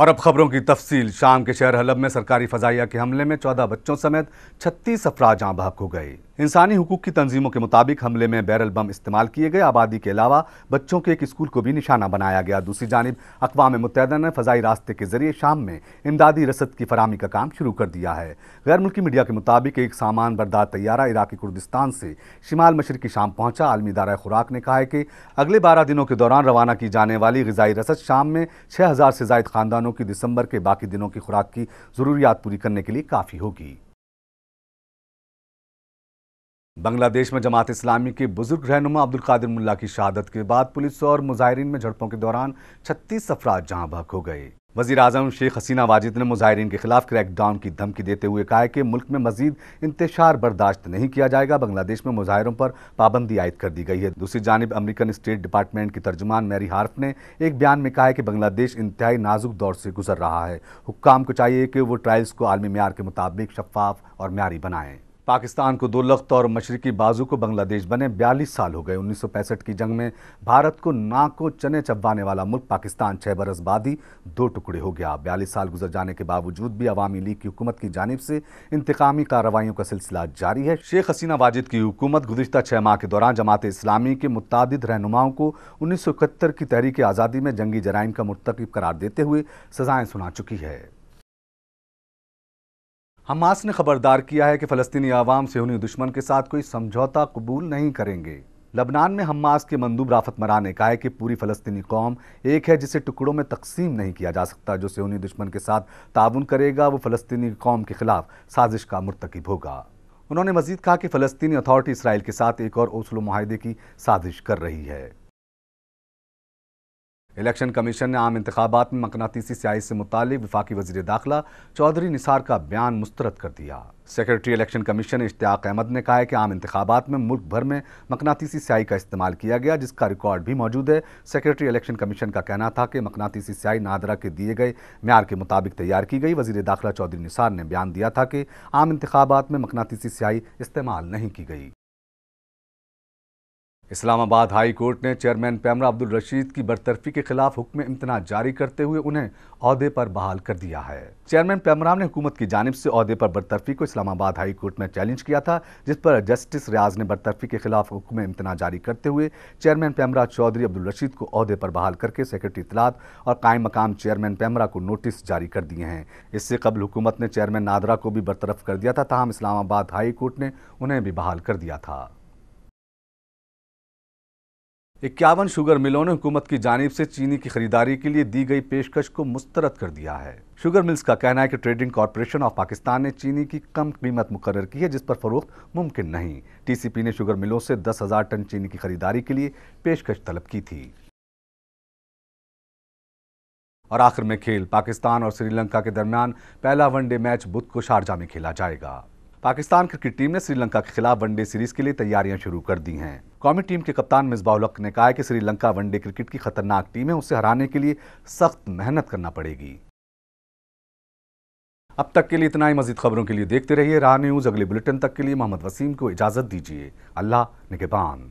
और अब खबरों की तफसील शाम के शहर हलब में सरकारी फजाइया के हमले में चौदह बच्चों समेत छत्तीस अफराज आं भाग हो गए इंसानी हकूक़ की तंजीमों के मुताबिक हमले में बैरल बम इस्तेमाल किए गए आबादी के अलावा बच्चों के एक स्कूल को भी निशाना बनाया गया दूसरी जानब अकवा मुतहदा ने फ़जाई रास्ते के जरिए शाम में इमदादी रसद की फरहमी का काम शुरू कर दिया है गैर मुल्की मीडिया के मुताबिक एक सामान बरदार तैयारा इराकी कुर्दिस्तान से शिमाल मशरकी शाम पहुंचा आलमी दारा खुराक ने कहा है कि अगले बारह दिनों के दौरान रवाना की जाने वाली गजाई रसद शाम में छः हज़ार से जायद ख़ानदानों की दिसंबर के बाकी दिनों की खुराक की ज़रूरियात पूरी करने के लिए काफ़ी होगी बांग्लादेश में जमात इस्लामी के बुजुर्ग रहनुमा अब्दुल कादिर मुल्ला की शहादत के बाद पुलिस और मुजाहरीन में झड़पों के दौरान छत्तीस अफराज जहाँ भक हो गए वजी अजम शेख हसीना वाजिद ने मुजाहरीन के खिलाफ क्रैकडाउन की धमकी देते हुए कहा कि मुल्क में मजीद इंतशार बर्दाश्त नहीं किया जाएगा बांग्लादेश में मुजाहरों पर पाबंदी आयद कर दी गई है दूसरी जानब अमरीकन स्टेट डिपार्टमेंट की तर्जुमान मैरी हार्फ ने एक बयान में कहा है कि बांग्लादेश इंतहाई नाजुक दौर से गुजर रहा है हुक्काम को चाहिए कि वो ट्रायल्स को आलमी मैार के मुताबिक शफाफ और म्यारी बनाएं पाकिस्तान को दो लख्त और मशरकी बाजू को बांग्लादेश बने बयालीस साल हो गए उन्नीस की जंग में भारत को ना को चने चबवाने वाला मुल्क पाकिस्तान छः बरस बाद ही दो टुकड़े हो गया बयालीस साल गुजर जाने के बावजूद भी अवामी लीग की हुकूमत की जानब से इंतकामी कार्रवाइयों का सिलसिला जारी है शेख हसीना वाजिद की हुकूमत गुजशत छः माह के दौरान जमात इस्लामी के मुतद रहनुमाओं को उन्नीस की तहरीक आज़ादी में जंगी जराइम का मरतकब करार देते हुए सजाएं सुना चुकी है हमास ने खबरदार किया है कि फ़लस्तीनी आवाम सेहूनी दुश्मन के साथ कोई समझौता कबूल नहीं करेंगे लबनान में हमास के मंदूब राफत मरा ने कहा है कि पूरी फ़लस्तीनी कौम एक है जिसे टुकड़ों में तकसीम नहीं किया जा सकता जो सेहूनी दुश्मन के साथ ताउन करेगा वो फ़लस्तीनी कौम के ख़िलाफ़ साजिश का मरतकब होगा उन्होंने मजीद कहा कि फ़लस्तीनी अथॉरिटी इसराइल के साथ एक और ओसलो माहे की साजिश कर रही है इलेक्शन कमीशन ने आम इंतबात में मकनातीसी सियाही से मुतल वफाकी वजी दाखिला चौधरी निसार का बयान मुस्तरद कर दिया secretary election commission Ishtiaq Ahmed ने कहा है कि आम इंतबात में मुल्क भर में मकनातीसी स्याही का इस्तेमाल किया गया जिसका रिकॉर्ड भी मौजूद है सेक्रेटरी इलेक्शन कमीशन का कहना था कि मकनातीसी स्याही नादरा के दिए गए म्यार के मुताबिक तैयार की गई वजी दाखिला चौधरी निसार ने बयान दिया था कि आम इंतबात में मकनातीसी स्याही इस्तेमाल नहीं की गई इस्लामाबाद हाई कोर्ट ने चेयरमैन पैमरा अब्दुल रशीद की बरतरफी के खिलाफ हुक्म इम्तना जारी करते हुए उन्हें अहदे पर बहाल कर दिया है चेयरमैन पैमरा ने हुकूमत की जानब से अहदे पर बरतरफी को इस्लामाबाद हाई कोर्ट में चैलेंज किया था जिस पर जस्टिस रियाज ने बरतरफी के खिलाफ हुक्म इम्तना जारी करते हुए चेयरमैन पैमरा चौधरी अब्दुल रशीद को अहदे पर बहाल करके सेक्रेटरी इतलात और कायम मकाम चेयरमैन पैमरा को नोटिस जारी कर दिए हैं इससे कबल हुकूमत ने चेयरमैन नादरा को भी बरतरफ कर दिया था तहम इस्लामाबाद हाई कोर्ट ने उन्हें भी बहाल कर दिया था इक्यावन शुगर मिलों ने हुकूमत की जानब से चीनी की खरीदारी के लिए दी गई पेशकश को मुस्तरद कर दिया है शुगर मिल्स का कहना है कि ट्रेडिंग कॉरपोरेशन ऑफ पाकिस्तान ने चीनी की कम कीमत मुकर की है जिस पर फरोख्त मुमकिन नहीं टीसीपी ने शुगर मिलों से दस हज़ार टन चीनी की खरीदारी के लिए पेशकश तलब की थी और आखिर में खेल पाकिस्तान और श्रीलंका के दरमियान पहला वनडे मैच बुध को शारजा में खेला जाएगा पाकिस्तान क्रिकेट टीम ने श्रीलंका के खिलाफ वनडे सीरीज के लिए तैयारियां शुरू कर दी हैं कौमी टीम के कप्तान मिसबाउल ने कहा कि श्रीलंका वनडे क्रिकेट की खतरनाक टीम है उसे हराने के लिए सख्त मेहनत करना पड़ेगी अब तक के लिए इतना ही मजीद खबरों के लिए देखते रहिए रहा न्यूज़ अगले बुलेटिन तक के लिए मोहम्मद वसीम को इजाज़त दीजिए अल्लाह निगेबान